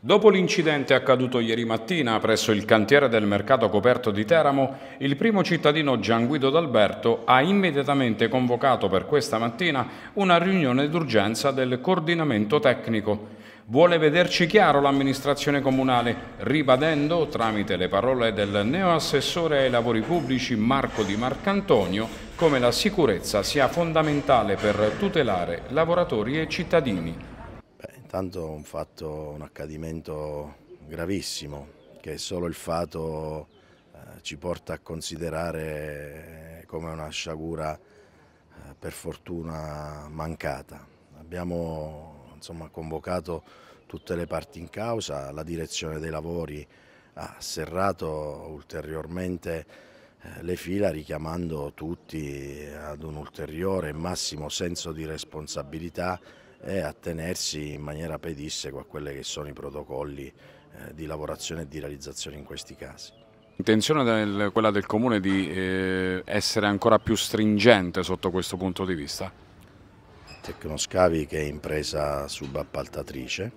Dopo l'incidente accaduto ieri mattina presso il cantiere del mercato coperto di Teramo, il primo cittadino Gian Guido D'Alberto ha immediatamente convocato per questa mattina una riunione d'urgenza del coordinamento tecnico. Vuole vederci chiaro l'amministrazione comunale, ribadendo, tramite le parole del neoassessore ai lavori pubblici Marco Di Marcantonio, come la sicurezza sia fondamentale per tutelare lavoratori e cittadini. Intanto un fatto, un accadimento gravissimo che solo il fato eh, ci porta a considerare come una sciagura eh, per fortuna mancata. Abbiamo insomma, convocato tutte le parti in causa, la direzione dei lavori ha serrato ulteriormente eh, le fila richiamando tutti ad un ulteriore e massimo senso di responsabilità e a tenersi in maniera pedissequa a quelli che sono i protocolli eh, di lavorazione e di realizzazione in questi casi. Intenzione del, quella del Comune di eh, essere ancora più stringente sotto questo punto di vista? Tecnoscavi che è impresa subappaltatrice,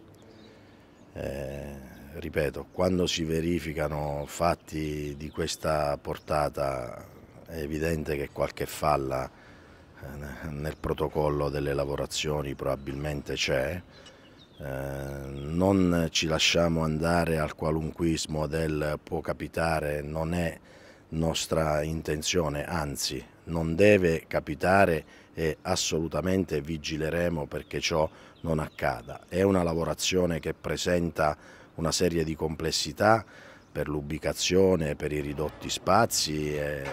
eh, ripeto, quando si verificano fatti di questa portata è evidente che qualche falla eh, nel protocollo delle lavorazioni probabilmente c'è, eh, non ci lasciamo andare al qualunquismo del può capitare, non è nostra intenzione, anzi non deve capitare e assolutamente vigileremo perché ciò non accada. È una lavorazione che presenta una serie di complessità per l'ubicazione, per i ridotti spazi e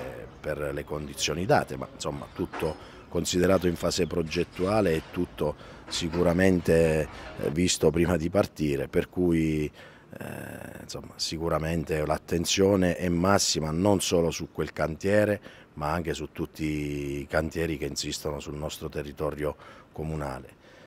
per le condizioni date, ma insomma tutto considerato in fase progettuale e tutto sicuramente eh, visto prima di partire, per cui eh, insomma, sicuramente l'attenzione è massima non solo su quel cantiere ma anche su tutti i cantieri che insistono sul nostro territorio comunale.